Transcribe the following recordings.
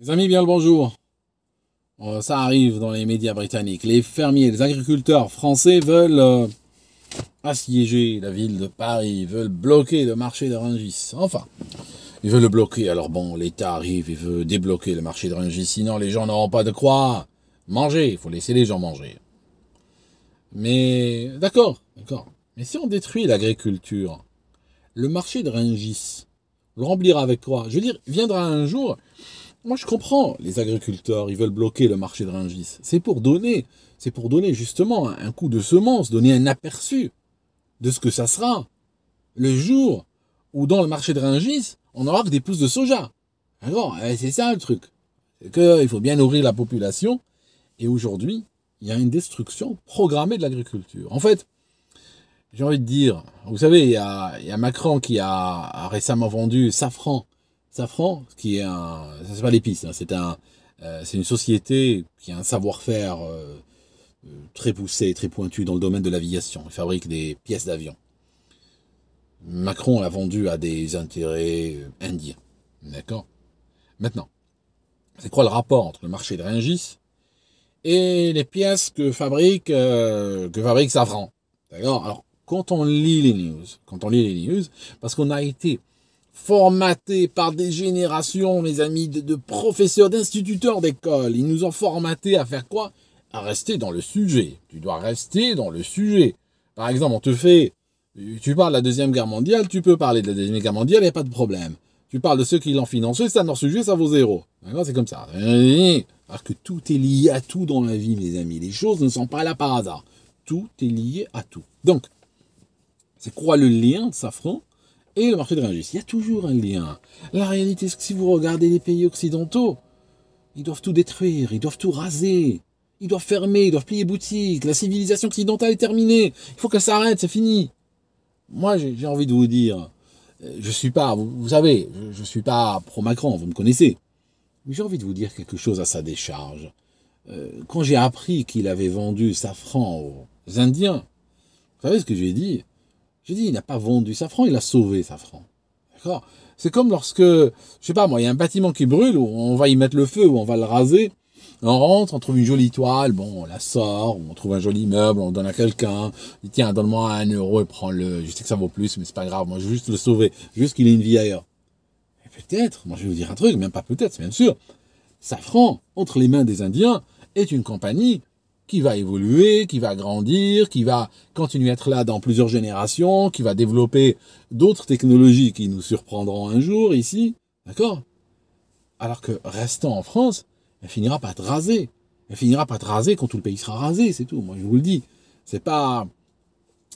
Les amis, bien le bonjour. Euh, ça arrive dans les médias britanniques. Les fermiers, les agriculteurs français veulent euh, assiéger la ville de Paris, veulent bloquer le marché de Rungis. Enfin, ils veulent le bloquer. Alors bon, l'État arrive et veut débloquer le marché de Rungis. Sinon, les gens n'auront pas de quoi manger. Il faut laisser les gens manger. Mais d'accord, d'accord. Mais si on détruit l'agriculture, le marché de Rungis, le remplira avec quoi Je veux dire, viendra un jour moi, je comprends les agriculteurs, ils veulent bloquer le marché de Rungis. C'est pour donner, c'est pour donner justement un coup de semence, donner un aperçu de ce que ça sera le jour où dans le marché de Rungis, on aura que des pousses de soja. Alors, eh, c'est ça le truc. C'est il faut bien nourrir la population. Et aujourd'hui, il y a une destruction programmée de l'agriculture. En fait, j'ai envie de dire, vous savez, il y a, Macron qui a récemment vendu Safran Safran, qui est un, ça c'est pas l'épice, hein. c'est un, euh, c'est une société qui a un savoir-faire euh, euh, très poussé, très pointu dans le domaine de l'aviation. Il fabrique des pièces d'avion. Macron l'a vendu à des intérêts indiens. D'accord Maintenant, c'est quoi le rapport entre le marché de Rungis et les pièces que fabrique, que fabrique Safran D'accord Alors, quand on lit les news, quand on lit les news, parce qu'on a été formaté par des générations, mes amis, de, professeurs, d'instituteurs d'école. Ils nous ont formaté à faire quoi À rester dans le sujet. Tu dois rester dans le sujet. Par exemple, on te fait, tu parles de la Deuxième Guerre mondiale, tu peux parler de la Deuxième Guerre mondiale, il n'y a pas de problème. Tu parles de ceux qui l'ont financé, ça, ce sujet, ça vaut zéro. C'est comme ça. Alors que tout est lié à tout dans la vie, mes amis. Les choses ne sont pas là par hasard. Tout est lié à tout. Donc, c'est quoi le lien, de Safran et le marché de l'énergie, Il y a toujours un lien. La réalité, c'est que si vous regardez les pays occidentaux, ils doivent tout détruire, ils doivent tout raser, ils doivent fermer, ils doivent plier boutique, la civilisation occidentale est terminée, il faut qu'elle s'arrête, c'est fini. Moi, j'ai envie de vous dire, euh, je suis pas, vous, savez, je, ne suis pas pro-Macron, vous me connaissez, mais j'ai envie de vous dire quelque chose à sa décharge. Euh, quand j'ai appris qu'il avait vendu sa franc aux Indiens, vous savez ce que j'ai dit j'ai dit, il n'a pas vendu Safran, il a sauvé sa franc. D'accord C'est comme lorsque, je sais pas moi, il y a un bâtiment qui brûle, où on va y mettre le feu, ou on va le raser. On rentre, on trouve une jolie toile, bon, on la sort, on trouve un joli meuble, on donne à quelqu'un, il dit tiens, donne-moi un euro et prends-le, je sais que ça vaut plus, mais c'est pas grave, moi je veux juste le sauver, juste qu'il ait une vie ailleurs. peut-être, moi je vais vous dire un truc, même pas peut-être, c'est bien sûr, Safran, entre les mains des Indiens, est une compagnie qui va évoluer, qui va grandir, qui va continuer à être là dans plusieurs générations, qui va développer d'autres technologies qui nous surprendront un jour ici, d'accord Alors que restant en France, elle finira par être raser. Elle finira par être raser quand tout le pays sera rasé, c'est tout. Moi, je vous le dis. C'est pas.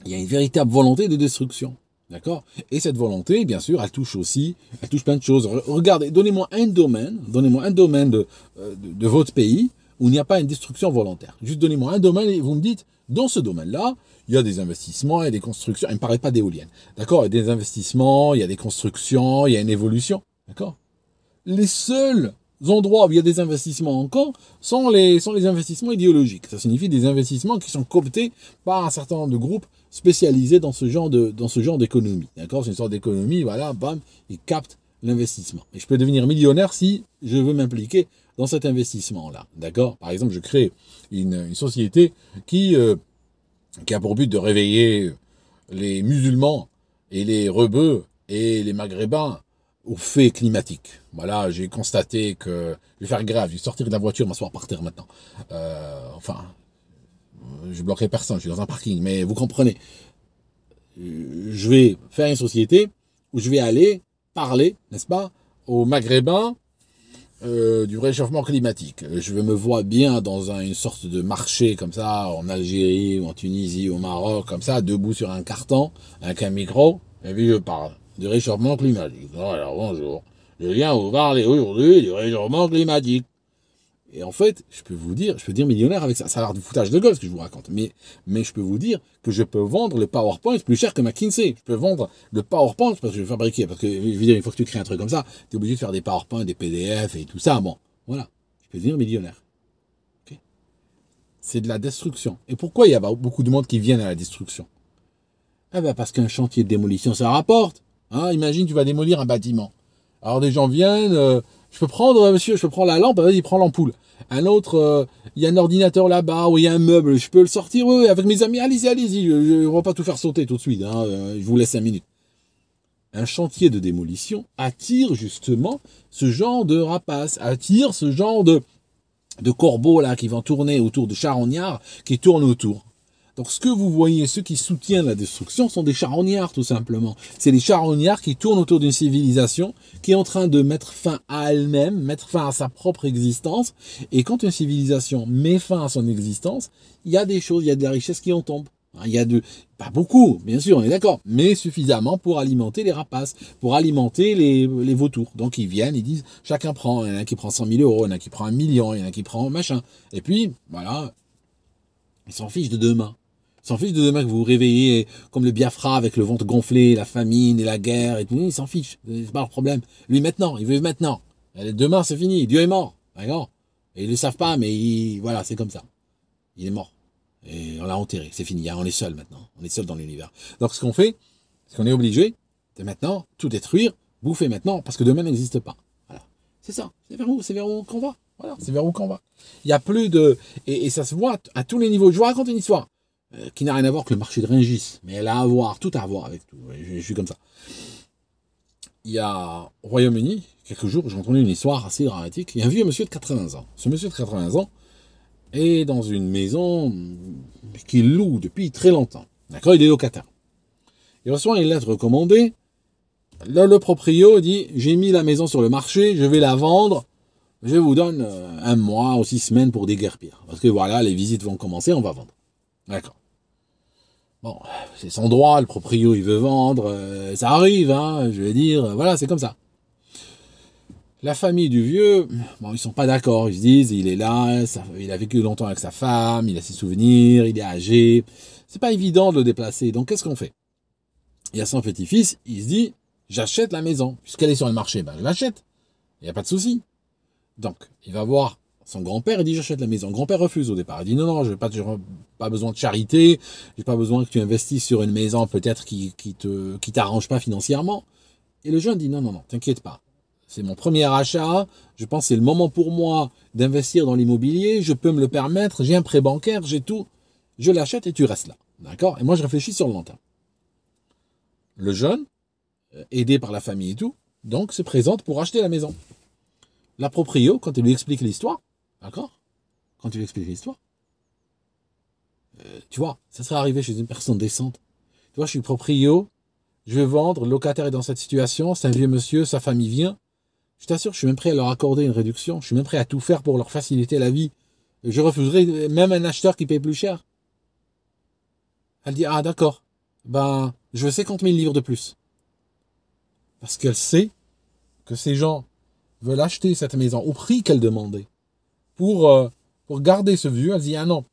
Il y a une véritable volonté de destruction. D'accord Et cette volonté, bien sûr, elle touche aussi, elle touche plein de choses. Regardez, donnez-moi un domaine, donnez-moi un domaine de euh, votre pays où il n'y a pas une destruction volontaire. Juste donnez-moi un domaine et vous me dites, dans ce domaine-là, il y a des investissements et des constructions. Il ne me paraît pas d'éoliennes. D'accord Il y a des investissements, il y a des constructions, il y a une évolution. D'accord Les seuls endroits où il y a des investissements encore sont les, sont les investissements idéologiques. Ça signifie des investissements qui sont cooptés par un certain nombre de groupes spécialisés dans ce genre dans ce genre d'économie. D'accord C'est une sorte d'économie, voilà, bam, ils captent l'investissement. Et je peux devenir millionnaire si je veux m'impliquer dans cet investissement-là. D'accord Par exemple, je crée une, société qui, euh, qui a pour but de réveiller les musulmans et les rebeux et les maghrébins aux faits climatiques. Voilà, j'ai constaté que je vais faire grave, je vais sortir de la voiture, m'asseoir par terre maintenant. Euh, enfin, je bloquerai personne, je suis dans un parking, mais vous comprenez. Je vais faire une société où je vais aller parler, n'est-ce pas, aux Maghrébins euh, du réchauffement climatique. Je me vois bien dans une sorte de marché comme ça, en Algérie, ou en Tunisie, ou au Maroc, comme ça, debout sur un carton, avec un micro, et puis je parle du réchauffement climatique. Voilà, bonjour, je viens vous parler aujourd'hui du réchauffement climatique. Et en fait, je peux vous dire, je peux dire millionnaire avec ça. Ça a l'air du foutage de gueule ce que je vous raconte. Mais, mais je peux vous dire que je peux vendre le PowerPoint plus cher que McKinsey. Je peux vendre le PowerPoint parce que je vais fabriquer. Parce que, je veux dire, une fois que tu crées un truc comme ça, tu es obligé de faire des PowerPoint, des PDF et tout ça. Bon, voilà. Je peux dire millionnaire. C'est de la destruction. Et pourquoi il y a beaucoup de monde qui viennent à la destruction Eh bien, parce qu'un chantier de démolition, ça rapporte. Hein, imagine, tu vas démolir un bâtiment. Alors, des gens viennent. Euh, je peux prendre, euh, monsieur, je peux prendre la lampe, vas-y, prends l'ampoule. Un autre, il euh, y a un ordinateur là-bas, ou il y a un meuble, je peux le sortir, oui, avec mes amis, allez-y, allez-y, je, ne va pas tout faire sauter tout de suite, hein, euh, je vous laisse cinq minutes. Un chantier de démolition attire justement ce genre de rapaces, attire ce genre de, de corbeaux là qui vont tourner autour de charognards qui tournent autour. Donc ce que vous voyez, ceux qui soutiennent la destruction sont des charognards tout simplement. C'est les charognards qui tournent autour d'une civilisation qui est en train de mettre fin à elle-même, mettre fin à sa propre existence. Et quand une civilisation met fin à son existence, il y a des choses, il y a de la richesse qui en tombe. Hein, il y a de, pas beaucoup, bien sûr, on est d'accord, mais suffisamment pour alimenter les rapaces, pour alimenter les, vautours. Donc ils viennent, ils disent, chacun prend, il y en a qui prend 100 000 euros, il y en a qui prend un million, il y en a qui prend machin. Et puis, voilà, ils s'en fichent de demain s'en fiche de demain que vous vous réveillez comme le Biafra avec le ventre gonflé, la famine et la guerre et tout. Il s'en fiche. C'est pas le problème. Lui maintenant, il veut maintenant. Demain, c'est fini. Dieu est mort. D'accord? Et ils le savent pas, mais voilà, c'est comme ça. Il est mort. Et on l'a enterré. C'est fini. On est seul maintenant. On est seul dans l'univers. Donc, ce qu'on fait, ce qu'on est obligé c'est maintenant tout détruire, bouffer maintenant, parce que demain n'existe pas. Voilà. C'est ça. C'est vers où, c'est vers où qu'on va. Voilà. C'est vers où qu'on va. Il y a plus de, et, et ça se voit à tous les niveaux. Je vous raconte une histoire. Euh, qui n'a rien à voir que le marché de Rungis, mais elle a à voir, tout à voir avec tout. Je, suis comme ça. Il y a au Royaume-Uni, quelques jours, j'ai entendu une histoire assez dramatique. Il y a un vieux monsieur de 80 ans. Ce monsieur de 80 ans est dans une maison qu'il loue depuis très longtemps. D'accord Il est locataire. Il reçoit une lettre recommandée. Là, le proprio dit J'ai mis la maison sur le marché, je vais la vendre. Je vous donne euh, un mois ou six semaines pour déguerpir. Parce que voilà, les visites vont commencer, on va vendre. D'accord. Bon, c'est son droit, le proprio il veut vendre, euh, ça arrive, hein, je veux dire, euh, voilà, c'est comme ça. La famille du vieux, bon, ils sont pas d'accord, ils se disent, il est là, il a vécu longtemps avec sa femme, il a ses souvenirs, il est âgé, c'est pas évident de le déplacer, donc qu'est-ce qu'on fait Il y a son petit-fils, il se dit, j'achète la maison, puisqu'elle est sur le marché, ben je l'achète, il n'y a pas de souci. Donc, il va voir son grand-père dit j'achète la maison. grand-père refuse au départ. Il dit non, non, je n'ai pas, pas besoin de charité, je n'ai pas besoin que tu investisses sur une maison peut-être qui, ne t'arrange pas financièrement. Et le jeune dit non, non, non, t'inquiète pas. C'est mon premier achat, je pense c'est le moment pour moi d'investir dans l'immobilier, je peux me le permettre, j'ai un prêt bancaire, j'ai tout, je l'achète et tu restes là. D'accord Et moi je réfléchis sur le long Le jeune, euh, aidé par la famille et tout, donc se présente pour acheter la maison. La quand il lui explique l'histoire, D'accord Quand tu lui expliques l'histoire. Euh, tu vois, ça serait arrivé chez une personne décente. Tu vois, je suis proprio, je vais vendre, le locataire est dans cette situation, c'est un vieux monsieur, sa famille vient. Je t'assure, je suis même prêt à leur accorder une réduction, je suis même prêt à tout faire pour leur faciliter la vie. Je refuserai même un acheteur qui paye plus cher. Elle dit, ah d'accord, ben, je veux 50 000 livres de plus. Parce qu'elle sait que ces gens veulent acheter cette maison au prix qu'elle demandait pour, euh, pour garder ce vieux. Elle dit, ah non,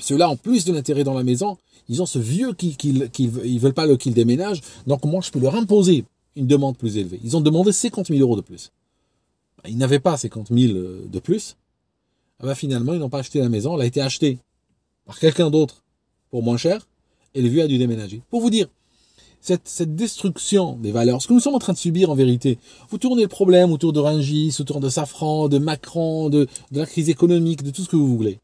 ceux-là, en plus de l'intérêt dans la maison, ils ont ce vieux qui qui ne veulent pas qu'il déménage. Donc moi, je peux leur imposer une demande plus élevée. Ils ont demandé 50 000 euros de plus. Bah, ils n'avaient pas 50 000 euh, de plus. Ah bah, finalement, ils n'ont pas acheté la maison. Elle a été achetée par quelqu'un d'autre pour moins cher. Et le vieux a dû déménager. Pour vous dire, cette, destruction des valeurs, ce que nous sommes en train de subir en vérité. Vous tournez le problème autour de Rangis, autour de Safran, de Macron, de, de la crise économique, de tout ce que vous voulez.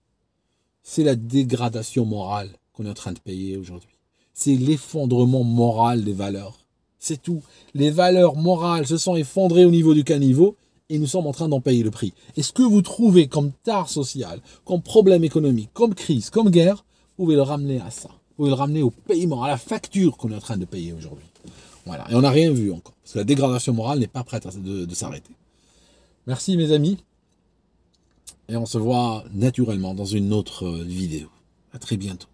C'est la dégradation morale qu'on est en train de payer aujourd'hui. C'est l'effondrement moral des valeurs. C'est tout. Les valeurs morales se sont effondrées au niveau du caniveau et nous sommes en train d'en payer le prix. Et ce que vous trouvez comme tard social, comme problème économique, comme crise, comme guerre, vous pouvez le ramener à ça pouvez le ramener au paiement, à la facture qu'on est en train de payer aujourd'hui. Voilà. Et on n'a rien vu encore. Parce que la dégradation morale n'est pas prête à de s'arrêter. Merci mes amis. Et on se voit naturellement dans une autre euh, vidéo. À très bientôt.